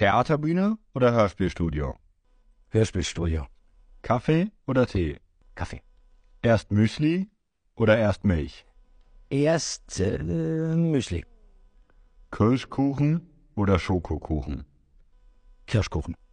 Theaterbühne oder Hörspielstudio? Hörspielstudio. Kaffee oder Tee? Kaffee. Erst Müsli oder erst Milch? Erst äh, Müsli. Kirschkuchen oder Schokokuchen? Kirschkuchen.